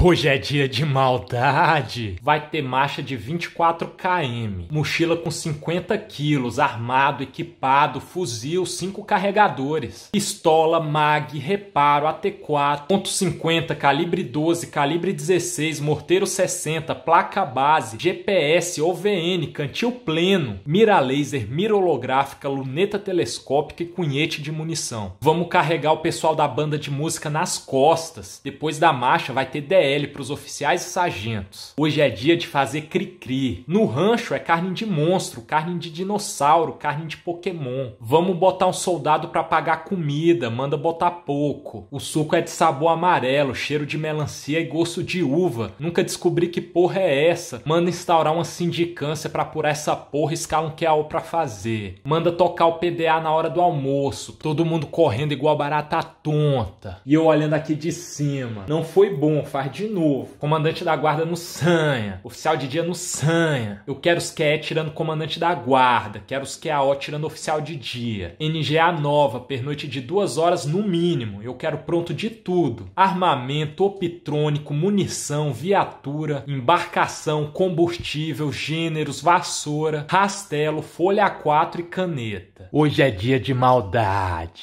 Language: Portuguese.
Hoje é dia de maldade. Vai ter marcha de 24 km, mochila com 50 quilos, armado, equipado, fuzil, 5 carregadores, pistola, mag, reparo, AT4, ponto 50, calibre 12, calibre 16, morteiro 60, placa base, GPS, OVN, cantil pleno, mira laser, mira holográfica, luneta telescópica e cunhete de munição. Vamos carregar o pessoal da banda de música nas costas. Depois da marcha vai ter PL é para os oficiais e sargentos. Hoje é dia de fazer cri-cri. No rancho é carne de monstro, carne de dinossauro, carne de Pokémon. Vamos botar um soldado para pagar comida, manda botar pouco. O suco é de sabor amarelo, cheiro de melancia e gosto de uva. Nunca descobri que porra é essa. Manda instaurar uma sindicância para apurar essa porra e escala um QAO pra fazer. Manda tocar o PDA na hora do almoço. Todo mundo correndo igual barata tonta. E eu olhando aqui de cima. Não foi bom, faz de novo. Comandante da guarda no Sanha. Oficial de dia no Sanha. Eu quero os QE tirando comandante da guarda. Quero os QAO tirando oficial de dia. NGA nova, pernoite de duas horas no mínimo. Eu quero pronto de tudo: armamento, optrônico, munição, viatura, embarcação, combustível, gêneros, vassoura, rastelo, folha 4 e caneta. Hoje é dia de maldade.